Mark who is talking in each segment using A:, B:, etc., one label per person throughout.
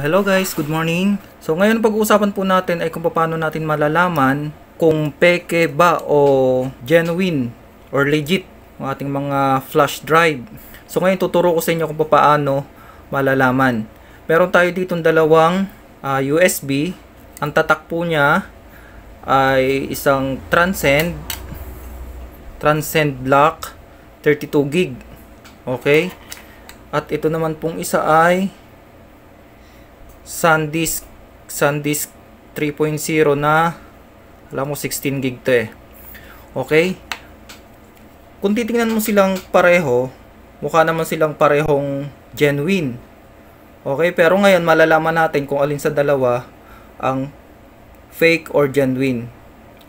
A: hello guys, good morning. So ngayon pag-uusapan po natin ay kung paano natin malalaman kung peke ba o genuine or legit ang ating mga flash drive. So ngayon tuturo ko sa inyo kung paano malalaman. Meron tayo dito dalawang uh, ah, USB. Ang tatak po niya ay isang Transcend Transcend Black 32 gig. Okay? At ito naman pong isa ay SanDisk SanDisk 3.0 na alam mo 16 gig to eh. Okay? Kung titingnan mo silang pareho, mukha naman silang parehong genuine. Okay, pero ngayon malalaman natin kung alin sa dalawa ang fake or genuine.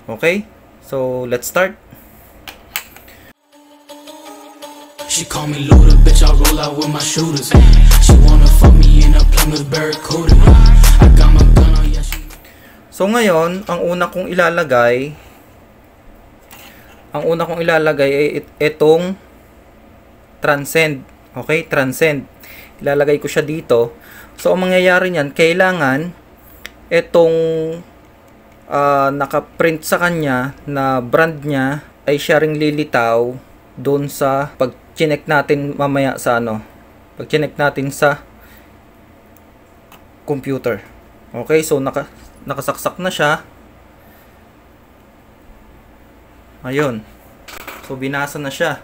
A: Okay? So, let's start. She call me Luda, bitch, I roll out with my shooters. She want So ngayon, ang una kong ilalagay ang una kong ilalagay ay itong transcend. Okay, transcend. Ilalagay ko siya dito. So ang mangyayari niyan, kailangan itong uh, naka-print sa kanya na brand niya ay siya ring lilitaw doon sa pag-connect natin mamaya sa ano. Pag-connect natin sa computer. Okay, so naka, nakasaksak na siya. Ayun. So, binasa na siya.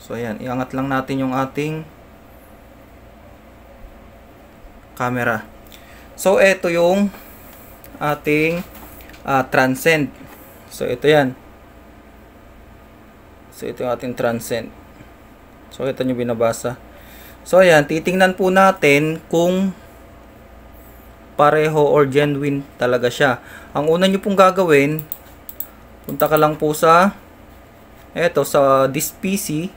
A: So, ayan. Iangat lang natin yung ating camera. So, ito yung ating uh, transcend. So, ito yan. So, ito yung ating transcend. So, ito yung binabasa. So ayan, titingnan po natin kung pareho or genuine talaga siya. Ang una nyo pong gagawin, punta ka lang po sa eto sa this PC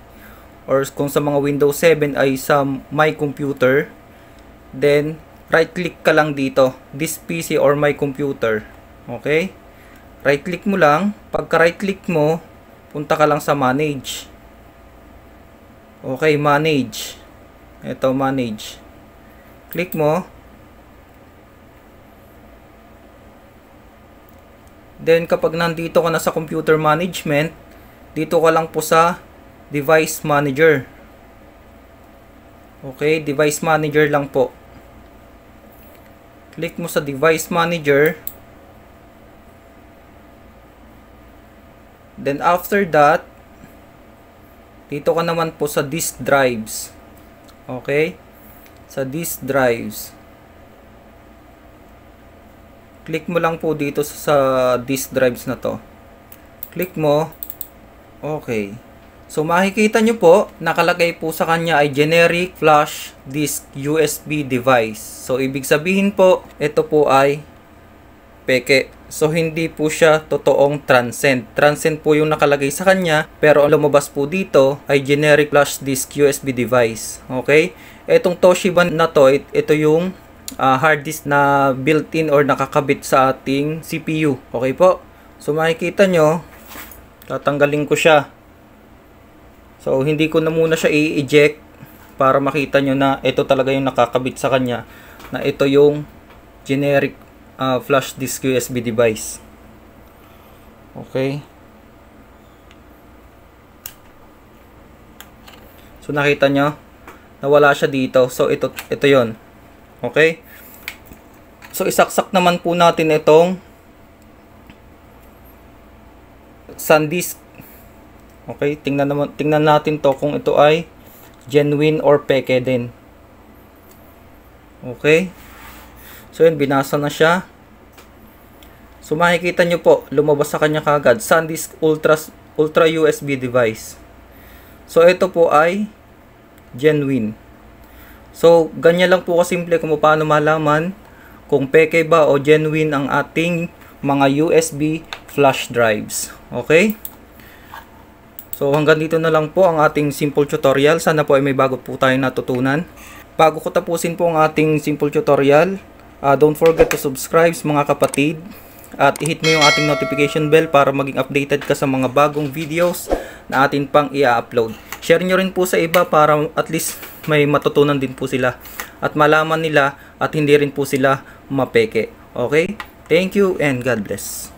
A: or kung sa mga Windows 7 ay sa my computer. Then right click ka lang dito, this PC or my computer. Okay? Right click mo lang, pagka right click mo, punta ka lang sa manage. Okay, manage ito manage click mo then kapag nandito ka na sa computer management dito ka lang po sa device manager okay device manager lang po click mo sa device manager then after that dito ka naman po sa disk drives Okay? Sa disk drives. Click mo lang po dito sa disk drives na to. Click mo. Okay. So makikita nyo po, nakalagay po sa kanya ay generic flash disk USB device. So ibig sabihin po, ito po ay peke. So hindi po siya totoong transcend. Transient po yung nakalagay sa kanya pero ang lumabas po dito ay generic flash disk USB device. Okay? Etong Toshiba na to, ito yung uh, hard disk na built-in or nakakabit sa ating CPU. Okay po? So makikita nyo, tatanggalin ko siya. So hindi ko na muna siya i-eject para makita nyo na ito talaga yung nakakabit sa kanya na ito yung generic uh, flash disk USB device. Okay. So nakita nyo, nawala siya dito. So ito ito 'yon. Okay? So isaksak naman po natin itong SanDisk. Okay, tingnan naman tingnan natin 'to kung ito ay genuine or peke din. Okay? So yun, binasa na siya. So makikita nyo po, lumabas sa kanya kagad, SanDisk Ultra, Ultra USB device. So ito po ay genuine. So ganyan lang po kasimple kung paano malaman kung peke ba o genuine ang ating mga USB flash drives. Okay? So hanggang dito na lang po ang ating simple tutorial. Sana po ay may bago po tayong natutunan. Bago ko tapusin po ang ating simple tutorial, Uh, don't forget to subscribe mga kapatid at i-hit mo yung ating notification bell para maging updated ka sa mga bagong videos na atin pang i-upload. Share nyo rin po sa iba para at least may matutunan din po sila at malaman nila at hindi rin po sila mapeke. Okay? Thank you and God bless.